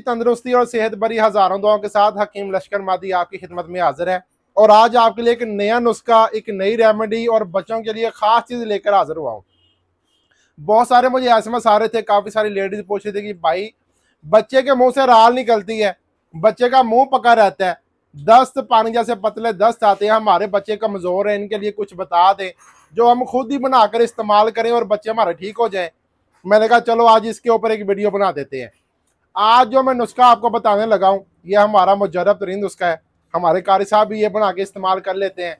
तंदरुस्ती और सेहत भरी हजारों दुआओं के साथ हकीम लश्कर मादी आपकी खिदमत में हाजिर है और आज आपके लिए एक नया नुस्खा एक नई रेमेडी और बच्चों के लिए खास चीज़ लेकर हाजिर हुआ हूँ बहुत सारे मुझे ऐसे में सारे थे काफ़ी सारी लेडीज पूछ रही थी कि भाई बच्चे के मुंह से राल निकलती है बच्चे का मुंह पका रहता है दस्त पानी जैसे पतले दस्त आते हैं हमारे बच्चे कमज़ोर है इनके लिए कुछ बता दें जो हम खुद ही बनाकर इस्तेमाल करें और बच्चे हमारे ठीक हो जाए मैंने कहा चलो आज इसके ऊपर एक वीडियो बना देते हैं आज जो मैं नुस्खा आपको बताने लगा हूँ ये हमारा मुजरब तरीन नुस्खा है हमारे कारी साहब भी ये बना के इस्तेमाल कर लेते हैं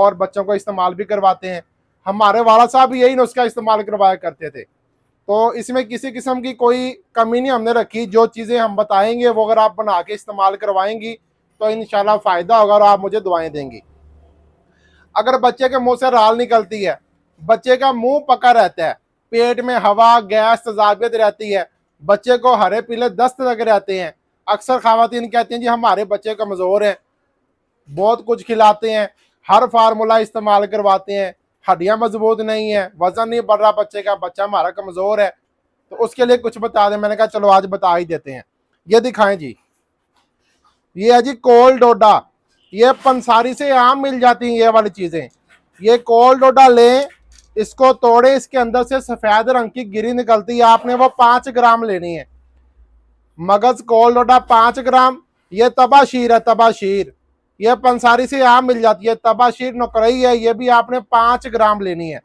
और बच्चों को इस्तेमाल भी करवाते हैं हमारे वाला साहब यही नुस्खा इस्तेमाल करवाया करते थे तो इसमें किसी किस्म की कोई कमी नहीं हमने रखी जो चीज़ें हम बताएंगे वो अगर आप बना के इस्तेमाल करवाएंगी तो इन फ़ायदा होगा और आप मुझे दुआएं देंगी अगर बच्चे के मुंह से राल निकलती है बच्चे का मुंह पका रहता है पेट में हवा गैस तजाबियत रहती है बच्चे को हरे पीले दस्त लग रहते हैं अक्सर खातन कहती हैं जी हमारे बच्चे कमज़ोर हैं बहुत कुछ खिलाते हैं हर फार्मूला इस्तेमाल करवाते हैं हड्डियाँ मजबूत नहीं है वज़न नहीं बढ़ रहा बच्चे का बच्चा हमारा कमज़ोर है तो उसके लिए कुछ बता दें मैंने कहा चलो आज बता ही देते हैं ये दिखाएं जी ये है जी कोल डोडा ये पंसारी से आम मिल जाती हैं ये वाली चीज़ें ये कोल डोडा लें इसको तोड़े इसके अंदर से सफेद रंग की गिरी निकलती है आपने वो पांच ग्राम लेनी है मगज डोडा पांच ग्राम ये तबाशीर है तबाशीर ये पंसारी से आम मिल जाती है तबाशीर नौकरी है ये भी आपने पांच ग्राम लेनी है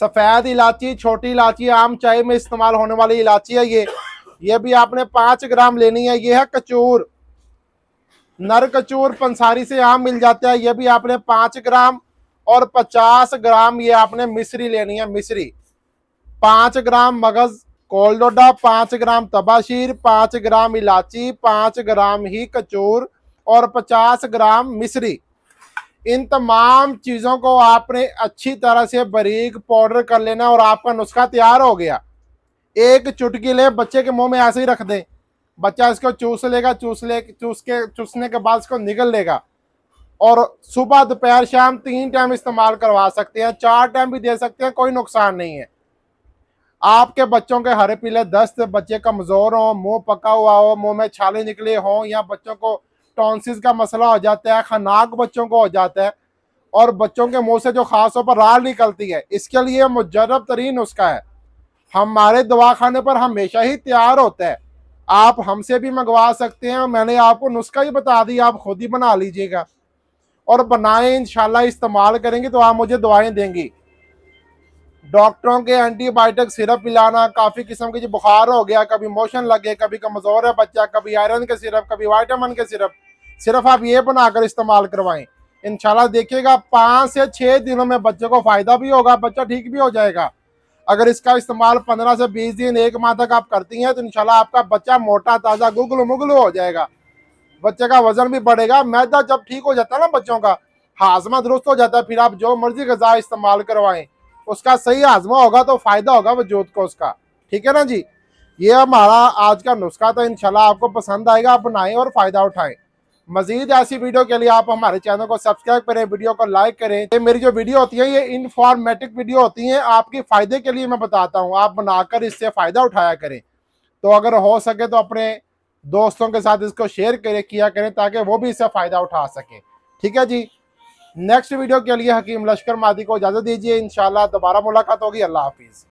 सफेद इलायची छोटी इलाची आम चाय में इस्तेमाल होने वाली इलायची है ये ये भी आपने पांच ग्राम लेनी है ये है कचूर नर कचूर पंसारी से आम मिल जाता है ये भी आपने पांच ग्राम और 50 ग्राम ये आपने मिश्री लेनी है मिश्री पाँच ग्राम मगज कोल्डोडा पांच ग्राम तबाशीर पाँच ग्राम इलाची पाँच ग्राम ही कचूर और 50 ग्राम मिश्री इन तमाम चीज़ों को आपने अच्छी तरह से बारीक पाउडर कर लेना और आपका नुस्खा तैयार हो गया एक चुटकी ले बच्चे के मुंह में ऐसे ही रख दें बच्चा इसको चूस लेगा चूस ले चूस के चूसने के बाद इसको निगल लेगा और सुबह दोपहर शाम तीन टाइम इस्तेमाल करवा सकते हैं चार टाइम भी दे सकते हैं कोई नुकसान नहीं है आपके बच्चों के हरे पीले दस्त बच्चे कमज़ोर हों मुंह पका हुआ हो मुंह में छाले निकले हों या बच्चों को टॉन्सिस का मसला हो जाता है खनाक बच्चों को हो जाता है और बच्चों के मुंह से जो खास तौर पर राल निकलती है इसके लिए मुजरब तरीन उसका है हमारे दवाखाने पर हमेशा ही तैयार होता है आप हमसे भी मंगवा सकते हैं मैंने आपको नुस्खा ही बता दिया आप खुद ही बना लीजिएगा और बनाएं इंशाल्लाह इस्तेमाल करेंगी तो आप मुझे दवाएं देंगी डॉक्टरों के एंटीबायोटिक सिरप पिलाना काफ़ी किस्म के जो बुखार हो गया कभी मोशन लगे कभी कमज़ोर है बच्चा कभी आयरन के सिरप कभी वाइटामिन के सिरप सिर्फ आप ये बनाकर इस्तेमाल करवाएं इनशाला देखिएगा पाँच से छः दिनों में बच्चे को फ़ायदा भी होगा बच्चा ठीक भी हो जाएगा अगर इसका इस्तेमाल पंद्रह से बीस दिन एक माह तक आप करती हैं तो इनशाला आपका बच्चा मोटा ताज़ा गुगल मुगल हो जाएगा बच्चे का वजन भी बढ़ेगा मैदा जब ठीक हो जाता है ना बच्चों का हाजमा दुरुस्त हो जाता है फिर आप जो मर्जी गजा इस्तेमाल करवाएं उसका सही हाजमा होगा तो फ़ायदा होगा वजूद को उसका ठीक है ना जी ये हमारा आज का नुस्खा था इनशाला आपको पसंद आएगा आप बनाए और फ़ायदा उठाएं मजीद ऐसी वीडियो के लिए आप हमारे चैनल को सब्सक्राइब करें वीडियो को लाइक करें मेरी जो वीडियो होती है ये इनफॉर्मेटिव वीडियो होती है आपके फ़ायदे के लिए मैं बताता हूँ आप बनाकर इससे फ़ायदा उठाया करें तो अगर हो सके तो अपने दोस्तों के साथ इसको शेयर करे किया करें ताकि वो भी इससे फ़ायदा उठा सकें ठीक है जी नेक्स्ट वीडियो के लिए हकीम लश्कर मादी को इजाज़त दीजिए इन दोबारा मुलाकात होगी अल्लाह हाफिज़